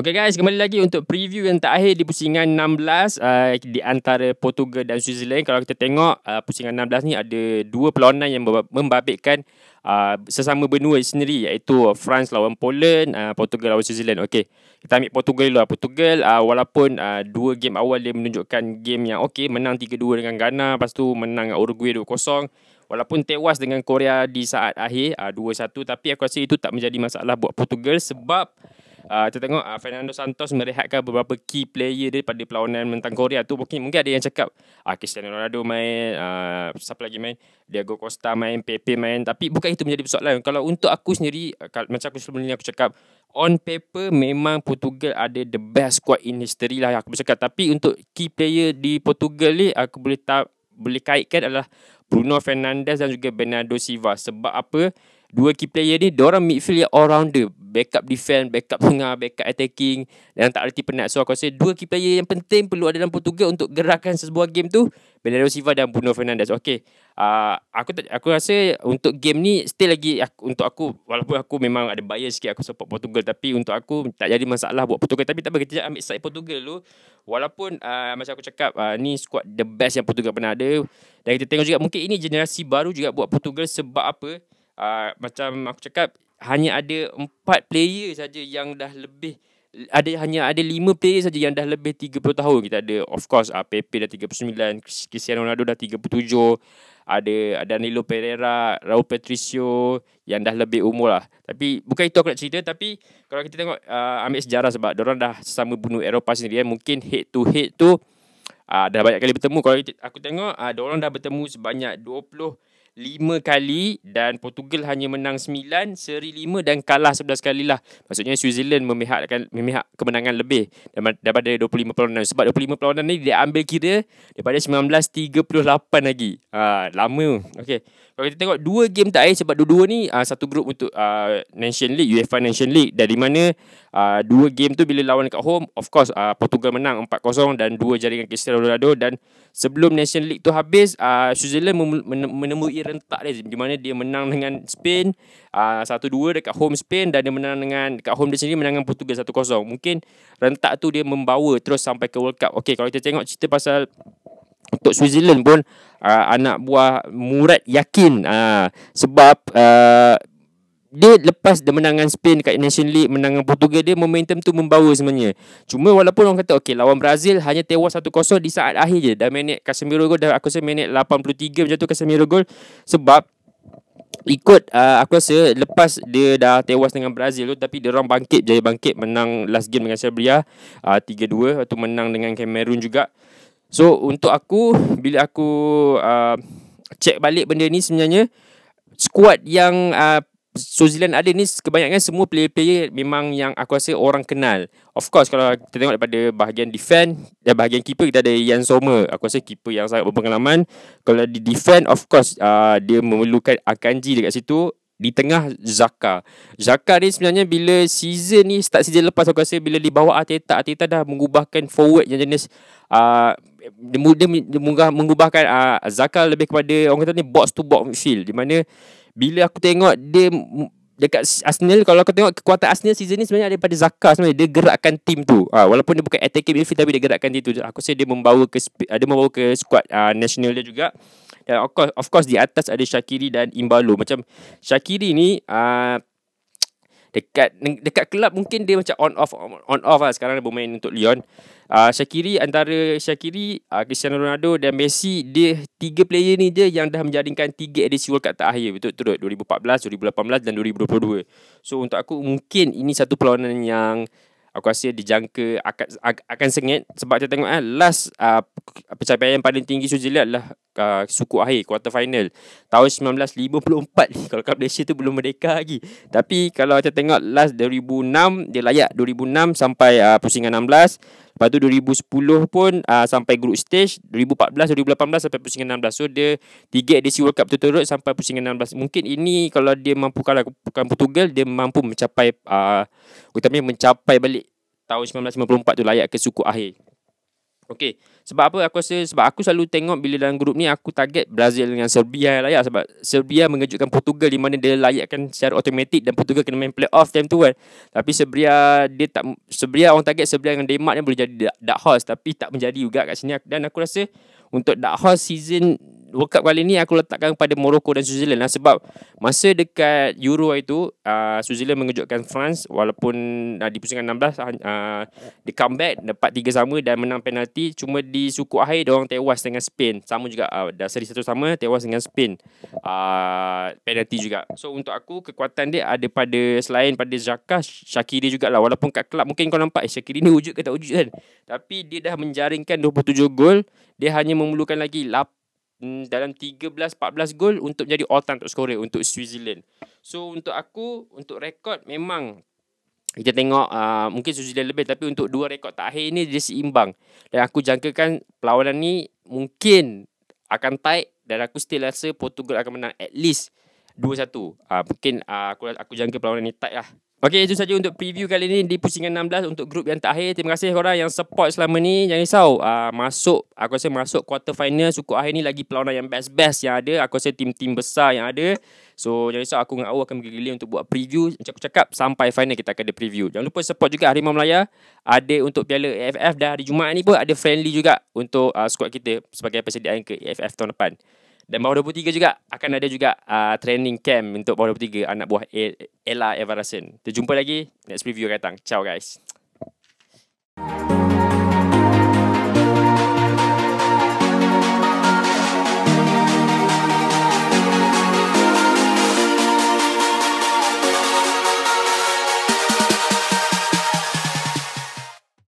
Okay guys, kembali lagi untuk preview yang terakhir di pusingan 16 uh, di antara Portugal dan Switzerland. Kalau kita tengok uh, pusingan 16 ni ada dua perlawanan yang membabitkan uh, sesama benua sendiri iaitu France lawan Poland, uh, Portugal lawan Switzerland. Okay, kita ambil Portugal dulu. Lah. Portugal uh, walaupun uh, dua game awal dia menunjukkan game yang okay, menang 3-2 dengan Ghana, lepas tu menang dengan Uruguay 2-0. Walaupun tewas dengan Korea di saat akhir 2-1 uh, tapi aku rasa itu tak menjadi masalah buat Portugal sebab uh, kita tengok uh, Fernando Santos merehatkan beberapa key player dia pada perlawanan mentang Korea tu mungkin mungkin ada yang cakap uh, Cristiano Ronaldo main uh, siapa lagi main Diego Costa main Pepe main tapi bukan itu menjadi persoalan kalau untuk aku sendiri uh, macam aku selalu ni aku cakap on paper memang Portugal ada the best squad in history lah aku bercakap tapi untuk key player di Portugal ni aku boleh tak boleh kaitkan adalah Bruno Fernandes dan juga Bernardo Silva sebab apa dua key player ni orang midfield yang all rounder backup defend, backup tengah backup attacking dan tak reti penat so aku rasa dua key player yang penting perlu ada dalam Portugal untuk gerakan sebuah game tu Bernardo Silva dan Bruno Fernandes okey uh, aku tak, aku rasa untuk game ni still lagi aku, untuk aku walaupun aku memang ada bias sikit aku support Portugal tapi untuk aku tak jadi masalah buat Portugal tapi tak kita ambil side Portugal dulu walaupun uh, macam aku cakap uh, ni squad the best yang Portugal pernah ada dan kita tengok juga mungkin ini generasi baru juga buat Portugal sebab apa Ah, macam aku cakap hanya ada empat player saja yang dah lebih ada hanya ada lima player saja yang dah lebih 30 tahun kita ada of course uh, Pepe dah 39 Cristiano Ronaldo dah 37 ada Danilo Pereira Raul Patricio yang dah lebih umur lah tapi bukan itu aku nak cerita tapi kalau kita tengok uh, ambil sejarah sebab orang dah sama bunuh Eropah sendiri eh. mungkin head to head tu uh, dah banyak kali bertemu kalau aku tengok uh, orang dah bertemu sebanyak lima kali dan Portugal hanya menang sembilan, seri lima dan kalah sebelas kali lah. Maksudnya Switzerland memihakkan memihak kemenangan lebih daripada 25 perlawanan. Sebab 25 perlawanan ni dia ambil kira daripada 1938 lagi. Ha, lama. Okay. Kalau kita tengok dua game tak eh sebab dua-dua ni uh, satu grup untuk uh, ah, Nation League, UEFA National League dari mana uh, dua game tu bila lawan dekat home, of course uh, Portugal menang 4-0 dan dua jaringan Cristiano Ronaldo dan sebelum National League tu habis, uh, Switzerland mem- men- menemui rentak dia di mana dia menang dengan Spain uh, 1-2 dekat home Spain dan dia menang dengan dekat home dia sendiri menang dengan Portugal 1-0. Mungkin rentak tu dia membawa terus sampai ke World Cup. Okey, kalau kita tengok cerita pasal untuk Switzerland pun uh, anak buah Murad yakin uh, sebab uh, dia lepas dia menangan Spain kat Nation League menangan Portugal dia momentum tu membawa sebenarnya cuma walaupun orang kata okey lawan Brazil hanya tewas 1-0 di saat akhir je dan minit Casemiro gol dah aku rasa minit 83 macam tu Casemiro gol sebab ikut uh, aku rasa lepas dia dah tewas dengan Brazil tu tapi dia orang bangkit jaya bangkit menang last game dengan Serbia uh, 3-2 atau menang dengan Cameroon juga So untuk aku bila aku uh, check balik benda ni sebenarnya squad yang uh, Sozilan ada ni kebanyakan semua player-player memang yang aku rasa orang kenal. Of course kalau kita tengok daripada bahagian defend dan eh, bahagian keeper kita ada Ian Sommer. Aku rasa keeper yang sangat berpengalaman. Kalau di defend of course uh, dia memerlukan Akanji dekat situ di tengah Zaka. Zaka ni sebenarnya bila season ni start season lepas aku rasa bila di bawah Ateta Ateta dah mengubahkan forward yang jenis uh, dia, dia mengubahkan uh, ah, Zaka lebih kepada orang kata ni box to box midfield di mana bila aku tengok dia dekat Arsenal kalau aku tengok kekuatan Arsenal season ni sebenarnya daripada Zaka sebenarnya dia gerakkan team tu. Uh, walaupun dia bukan attacking midfield tapi dia gerakkan team tu. Aku rasa dia membawa ke dia membawa ke squad uh, national dia juga. Dan of course, of course di atas ada Shakiri dan Imbalo. Macam Shakiri ni uh, dekat dekat kelab mungkin dia macam on off on off lah sekarang dia bermain untuk Lyon. uh, ah, Shakiri antara Shakiri, uh, ah, Cristiano Ronaldo dan Messi dia tiga player ni je yang dah menjadikan tiga edisi World Cup terakhir betul betul 2014, 2018 dan 2022. So untuk aku mungkin ini satu perlawanan yang aku rasa dijangka akan akan sengit sebab kita tengok eh last uh, pencapaian yang paling tinggi Suzy lihat lah uh, ah, suku akhir quarter final tahun 1954 kalau kat Malaysia tu belum merdeka lagi tapi kalau kita tengok last 2006 dia layak 2006 sampai uh, pusingan 16 Lepas tu 2010 pun uh, sampai group stage 2014, 2018 sampai pusingan 16 So dia tiga edisi World Cup terturut sampai pusingan 16 Mungkin ini kalau dia mampu kalau bukan Portugal Dia mampu mencapai uh, Utamanya mencapai balik tahun 1994 tu layak ke suku akhir Okey. Sebab apa aku rasa sebab aku selalu tengok bila dalam grup ni aku target Brazil dengan Serbia lah, yang layak sebab Serbia mengejutkan Portugal di mana dia layakkan secara automatik dan Portugal kena main playoff time tu kan. Tapi Serbia dia tak Serbia orang target Serbia dengan Denmark ni boleh jadi dark horse tapi tak menjadi juga kat sini dan aku rasa untuk dark horse season World Cup kali ni aku letakkan pada Morocco dan Switzerland lah sebab masa dekat Euro itu uh, ah, Switzerland mengejutkan France walaupun uh, di pusingan 16 uh, di comeback dapat tiga sama dan menang penalti cuma di suku akhir dia orang tewas dengan Spain sama juga uh, dah seri satu sama tewas dengan Spain uh, penalti juga so untuk aku kekuatan dia ada pada selain pada Zaka Shakiri jugalah walaupun kat kelab mungkin kau nampak eh, Shakiri ni wujud ke tak wujud kan tapi dia dah menjaringkan 27 gol dia hanya memerlukan lagi Mm, dalam 13 14 gol untuk menjadi all time top scorer untuk Switzerland. So untuk aku untuk rekod memang kita tengok uh, mungkin Switzerland lebih tapi untuk dua rekod terakhir ni dia seimbang. Dan aku jangkakan perlawanan ni mungkin akan tight dan aku still rasa Portugal akan menang at least 2-1. Uh, ah, mungkin uh, aku aku jangka perlawanan ni tight lah. Okey, itu saja untuk preview kali ini di pusingan 16 untuk grup yang terakhir. Terima kasih korang yang support selama ni. Jangan risau, uh, masuk, aku rasa masuk quarter final suku akhir ni lagi perlawanan yang best-best yang ada. Aku rasa tim-tim besar yang ada. So, jangan risau aku dengan awak akan bergerak untuk buat preview. Macam aku cakap, sampai final kita akan ada preview. Jangan lupa support juga Harimau Melaya. Ada untuk piala AFF dah hari Jumaat ni pun ada friendly juga untuk uh, squad kita sebagai persediaan ke AFF tahun depan. Dan bawah 23 juga akan ada juga uh, training camp untuk bawah 23 anak buah Ella Evarasen. Kita jumpa lagi next preview datang. Ciao guys. Thank you